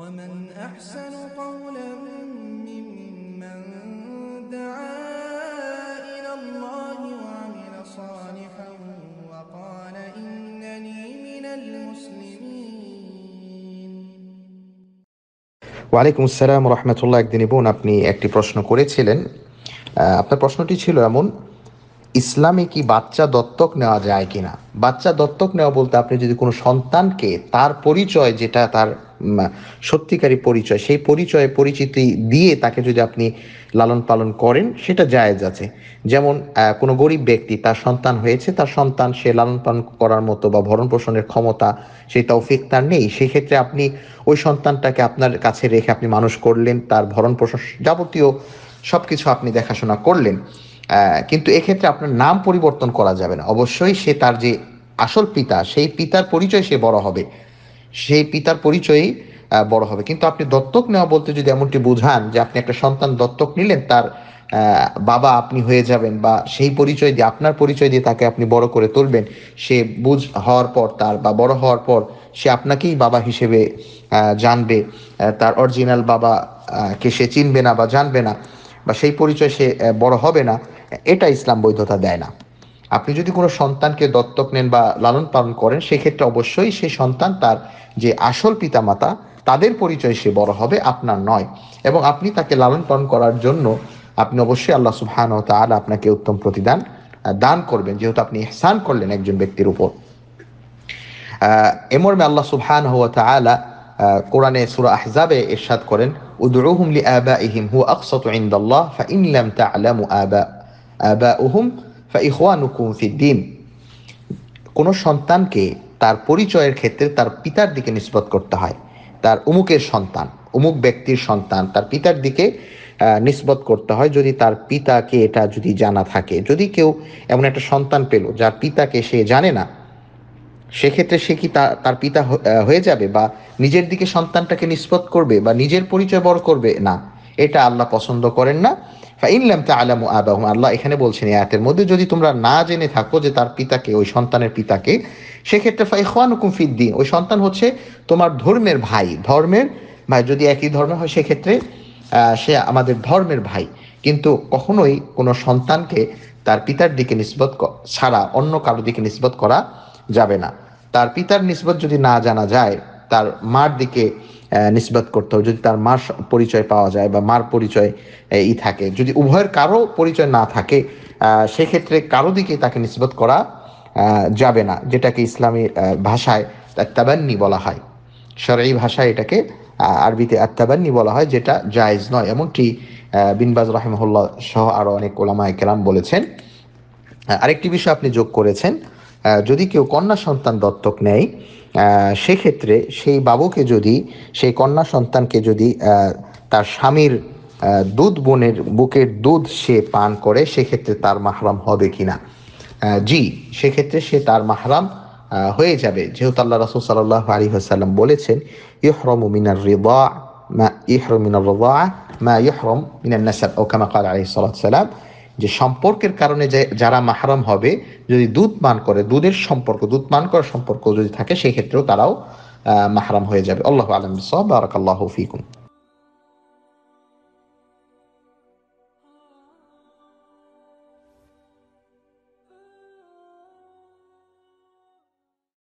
ومن أحسن قولا ممن دعا إلى الله وعمل صالحا وقال إنني من المسلمين ওয়ালাইকুম আসসালাম রহমতুল্লাহ একদিন বোন আপনি একটি প্রশ্ন করেছিলেন আপনার প্রশ্নটি ছিল এমন ইসলামে কি বাচ্চা দত্তক নেওয়া যায় কিনা বাচ্চা দত্তক নেওয়া বলতে আপনি যদি কোনো সন্তানকে তার পরিচয় যেটা তার সত্যিকারী পরিচয় সেই পরিচয়ে পরিচিতি দিয়ে তাকে যদি আপনি লালন পালন করেন সেটা জায়েজ আছে যেমন কোনো গরিব ব্যক্তি তার সন্তান হয়েছে তার সন্তান সে লালন পালন করার মতো বা ভরণ পোষণের ক্ষমতা সেই তৌফিক তার নেই সেক্ষেত্রে আপনি ওই সন্তানটাকে আপনার কাছে রেখে আপনি মানুষ করলেন তার ভরণ পোষণ যাবতীয় সব কিছু আপনি দেখাশোনা করলেন কিন্তু এক্ষেত্রে আপনার নাম পরিবর্তন করা যাবে না অবশ্যই সে তার যে আসল পিতা সেই পিতার পরিচয় সে বড় হবে সেই পিতার পরিচয়ই বড় হবে কিন্তু আপনি দত্তক নেওয়া বলতে যদি এমনটি বুঝান যে আপনি একটা সন্তান দত্তক নিলেন তার বাবা আপনি হয়ে যাবেন বা সেই পরিচয় দিয়ে আপনার পরিচয় দিয়ে তাকে আপনি বড় করে তুলবেন সে বুঝ হওয়ার পর তার বা বড় হওয়ার পর সে আপনাকেই বাবা হিসেবে জানবে তার অরিজিনাল বাবা কে সে চিনবে না বা জানবে না বা সেই পরিচয় সে বড় হবে না এটা ইসলাম বৈধতা দেয় না আপনি যদি কোনো সন্তানকে দত্তক নেন বা লালন পালন করেন সেক্ষেত্রে অবশ্যই সেই সন্তান তার যে আসল পিতামাতা তাদের পরিচয় সে বড় হবে আপনার নয় এবং আপনি তাকে লালন পালন করার জন্য আপনি অবশ্যই আল্লাহ সুবহান ও তাহলে আপনাকে উত্তম প্রতিদান দান করবেন যেহেতু আপনি স্নান করলেন একজন ব্যক্তির উপর এমর্মে আল্লাহ সুবহান হুয়া তাআলা কোরআনে সুরা আহজাবে এরশাদ করেন উদউহুম ইহিম হুয়া আকসাতু ইনদাল্লাহ ফা ইন লাম তা'লামু আবা উহুম বা ইহওয়ানুকুম দিন কোনো সন্তানকে তার পরিচয়ের ক্ষেত্রে তার পিতার দিকে নিষ্পত করতে হয় তার অমুকের সন্তান অমুক ব্যক্তির সন্তান তার পিতার দিকে নিষ্পত করতে হয় যদি তার পিতাকে এটা যদি জানা থাকে যদি কেউ এমন একটা সন্তান পেল যার পিতাকে সে জানে না সেক্ষেত্রে সে কি তার পিতা হয়ে যাবে বা নিজের দিকে সন্তানটাকে নিষ্পত করবে বা নিজের পরিচয় বড় করবে না এটা আল্লাহ পছন্দ করেন না ফাইনলাম তা আলামু আবাহম আল্লাহ এখানে বলছেন আয়াতের মধ্যে যদি তোমরা না জেনে থাকো যে তার পিতাকে ওই সন্তানের পিতাকে সেক্ষেত্রে ফাই ফাইহান হুকুম ফিদ্দিন ওই সন্তান হচ্ছে তোমার ধর্মের ভাই ধর্মের ভাই যদি একই ধর্মে হয় সেক্ষেত্রে সে আমাদের ধর্মের ভাই কিন্তু কখনোই কোনো সন্তানকে তার পিতার দিকে নিসবত ছাড়া অন্য কারোর দিকে নিসবত করা যাবে না তার পিতার নিসবত যদি না জানা যায় তার মার দিকে নিসবত করতে হবে যদি তার মার পরিচয় পাওয়া যায় বা মার পরিচয় ই থাকে যদি উভয়ের কারো পরিচয় না থাকে সেক্ষেত্রে কারো দিকে তাকে নিষ্বাদ করা যাবে না যেটাকে ইসলামী ভাষায় আত্মাবান্নি বলা হয় সরাই ভাষায় এটাকে আরবিতে আত্মাবান্নি বলা হয় যেটা জায়জ নয় এমনটি বিনবাজ রাহিমহল্লা সহ আরও অনেক ওলামা কেরাম বলেছেন আরেকটি বিষয় আপনি যোগ করেছেন যদি কেউ কন্যা সন্তান দত্তক নেয় সেক্ষেত্রে সেই বাবুকে যদি সেই কন্যা সন্তানকে যদি তার স্বামীর দুধ বোনের বুকের দুধ সে পান করে সেক্ষেত্রে তার মাহরাম হবে কিনা জি সেক্ষেত্রে সে তার মাহরাম হয়ে যাবে যেহেতু আল্লাহ রাসুল সাল্লাহ আলী হাসাল্লাম বলেছেন ইহরম মিনার রেবা মা ইহরম মিনার রবা মা ইহরম মিনার নাসাব ও কামাকাল আলী সাল্লাম যে সম্পর্কের কারণে যে যারা মাহারাম হবে যদি দুধ মান করে দুধের সম্পর্ক দুধ মান করার সম্পর্ক যদি থাকে সেই ক্ষেত্রেও তারাও মাহারাম হয়ে যাবে আল্লাহ আলম সব বারাকাল্লাহ ফিকুম